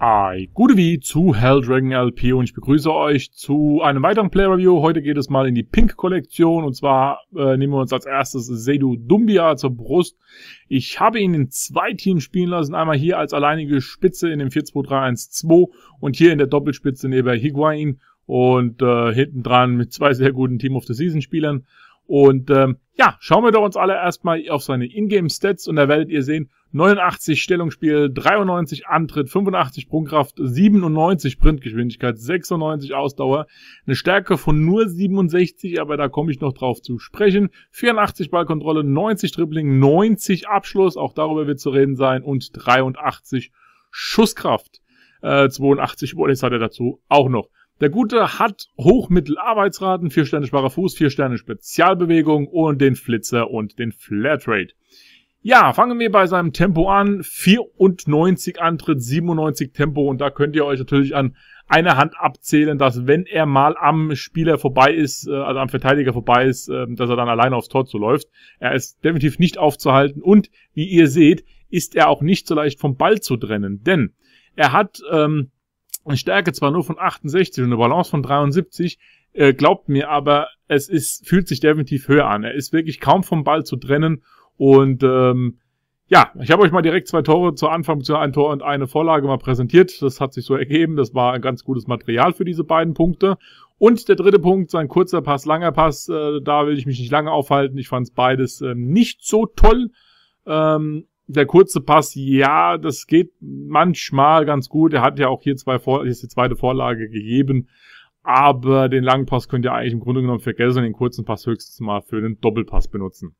Ei, gute wie zu Hell Dragon LP und ich begrüße euch zu einem weiteren Play Review. Heute geht es mal in die Pink Kollektion und zwar äh, nehmen wir uns als erstes Seydou Dumbia zur Brust. Ich habe ihn in zwei Teams spielen lassen, einmal hier als alleinige Spitze in dem 4-2-3-1-2 und hier in der Doppelspitze neben Higuain und äh, hinten dran mit zwei sehr guten Team of the Season Spielern. Und ähm, ja, schauen wir doch uns alle erstmal auf seine Ingame-Stats und da werdet ihr sehen, 89 Stellungsspiel, 93 Antritt, 85 Sprungkraft, 97 Sprintgeschwindigkeit, 96 Ausdauer, eine Stärke von nur 67, aber da komme ich noch drauf zu sprechen, 84 Ballkontrolle, 90 Dribbling, 90 Abschluss, auch darüber wird zu reden sein und 83 Schusskraft. Äh, 82 Volleys hat er dazu auch noch. Der Gute hat Hochmittelarbeitsraten, 4 Sterne sparer Fuß, vier Sterne Spezialbewegung und den Flitzer und den Flatrate. Ja, fangen wir bei seinem Tempo an. 94 Antritt, 97 Tempo und da könnt ihr euch natürlich an einer Hand abzählen, dass wenn er mal am Spieler vorbei ist, äh, also am Verteidiger vorbei ist, ähm, dass er dann alleine aufs Tor zuläuft. Er ist definitiv nicht aufzuhalten und wie ihr seht, ist er auch nicht so leicht vom Ball zu trennen, denn er hat ähm, eine Stärke zwar nur von 68 und eine Balance von 73, äh, glaubt mir aber, es ist, fühlt sich definitiv höher an. Er ist wirklich kaum vom Ball zu trennen und ähm, ja, ich habe euch mal direkt zwei Tore zu Anfang, zu ein Tor und eine Vorlage mal präsentiert. Das hat sich so ergeben. Das war ein ganz gutes Material für diese beiden Punkte. Und der dritte Punkt, sein kurzer Pass, langer Pass, äh, da will ich mich nicht lange aufhalten. Ich fand es beides äh, nicht so toll. Ähm, der kurze Pass, ja, das geht manchmal ganz gut. Er hat ja auch hier zwei Vor hier ist die zweite Vorlage gegeben. Aber den langen Pass könnt ihr eigentlich im Grunde genommen vergessen den kurzen Pass höchstens mal für den Doppelpass benutzen.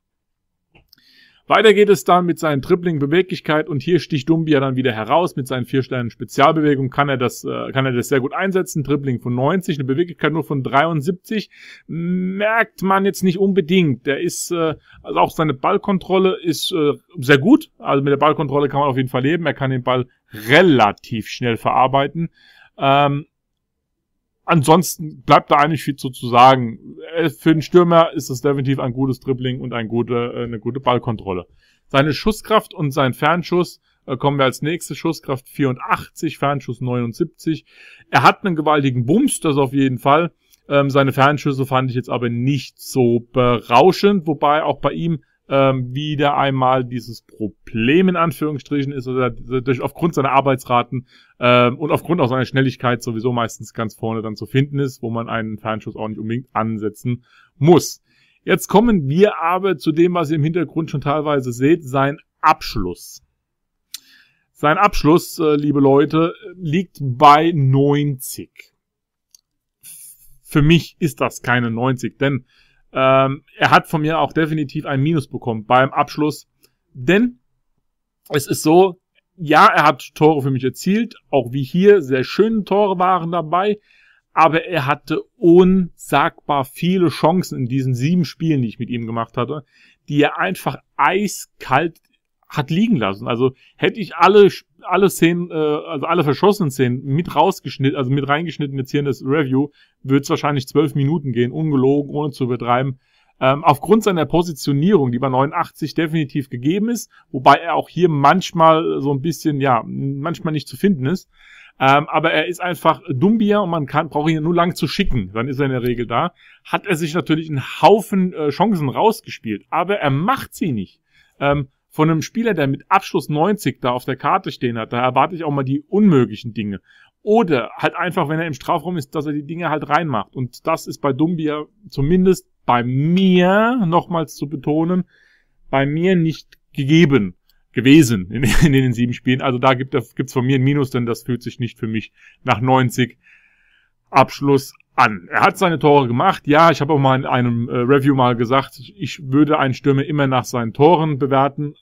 Weiter geht es dann mit seinen Dribbling Beweglichkeit und hier sticht Dumbia dann wieder heraus mit seinen vier Sternen Spezialbewegung kann er das äh, kann er das sehr gut einsetzen. Dribbling von 90, eine Beweglichkeit nur von 73 merkt man jetzt nicht unbedingt. Der ist äh, also auch seine Ballkontrolle ist äh, sehr gut. Also mit der Ballkontrolle kann man auf jeden Fall leben. Er kann den Ball relativ schnell verarbeiten. Ähm, ansonsten bleibt da eigentlich viel zu, zu sagen. Äh, für den Stürmer ist das definitiv ein gutes Dribbling und ein gute, äh, eine gute Ballkontrolle. Seine Schusskraft und sein Fernschuss äh, kommen wir als nächste Schusskraft 84, Fernschuss 79. Er hat einen gewaltigen Bums, das auf jeden Fall. Ähm, seine Fernschüsse fand ich jetzt aber nicht so berauschend, wobei auch bei ihm ähm, wieder einmal dieses Problem in Anführungsstrichen ist oder durch aufgrund seiner Arbeitsraten ähm, und aufgrund auch seiner Schnelligkeit sowieso meistens ganz vorne dann zu finden ist, wo man einen Fernschuss auch nicht unbedingt ansetzen muss. Jetzt kommen wir aber zu dem, was ihr im Hintergrund schon teilweise seht, sein Abschluss. Sein Abschluss, äh, liebe Leute, liegt bei 90. Für mich ist das keine 90, denn ähm, er hat von mir auch definitiv ein Minus bekommen beim Abschluss, denn es ist so, ja, er hat Tore für mich erzielt, auch wie hier, sehr schöne Tore waren dabei, aber er hatte unsagbar viele Chancen in diesen sieben Spielen, die ich mit ihm gemacht hatte, die er einfach eiskalt hat liegen lassen. Also hätte ich alle alle Szenen, äh, also alle verschossenen Szenen mit rausgeschnitten, also mit reingeschnitten jetzt hier in das Review, würde es wahrscheinlich zwölf Minuten gehen, ungelogen, ohne zu übertreiben. Ähm, aufgrund seiner Positionierung, die bei 89 definitiv gegeben ist, wobei er auch hier manchmal so ein bisschen, ja, manchmal nicht zu finden ist. Ähm, aber er ist einfach Dumbia und man kann, braucht ihn nur lang zu schicken, dann ist er in der Regel da. Hat er sich natürlich einen Haufen äh, Chancen rausgespielt, aber er macht sie nicht. Ähm, von einem Spieler, der mit Abschluss 90 da auf der Karte stehen hat, da erwarte ich auch mal die unmöglichen Dinge. Oder halt einfach, wenn er im Strafraum ist, dass er die Dinge halt reinmacht. Und das ist bei Dumbia zumindest bei mir, nochmals zu betonen, bei mir nicht gegeben gewesen in, in den sieben Spielen. Also da gibt es von mir ein Minus, denn das fühlt sich nicht für mich nach 90 Abschluss an. Er hat seine Tore gemacht. Ja, ich habe auch mal in einem äh, Review mal gesagt, ich würde einen Stürmer immer nach seinen Toren bewerten.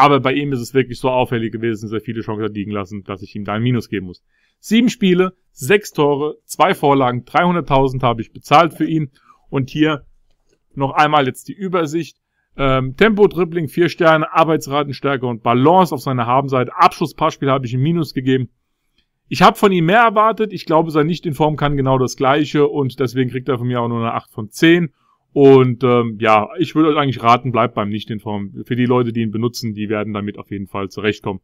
Aber bei ihm ist es wirklich so auffällig gewesen, dass er viele Chancen hat liegen lassen, dass ich ihm da ein Minus geben muss. Sieben Spiele, sechs Tore, zwei Vorlagen, 300.000 habe ich bezahlt für ihn. Und hier noch einmal jetzt die Übersicht. Ähm, Tempo, Dribbling, vier Sterne, Arbeitsratenstärke und Balance auf seiner Habenseite. Abschluss, Passspiel habe ich ihm Minus gegeben. Ich habe von ihm mehr erwartet. Ich glaube, sein Nicht in Form kann genau das Gleiche und deswegen kriegt er von mir auch nur eine 8 von 10. Und ähm, ja, ich würde euch eigentlich raten, bleibt beim Nicht-Inform. Für die Leute, die ihn benutzen, die werden damit auf jeden Fall zurechtkommen.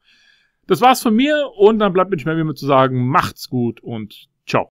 Das war's von mir und dann bleibt mir nicht mehr, wie immer zu sagen, macht's gut und ciao.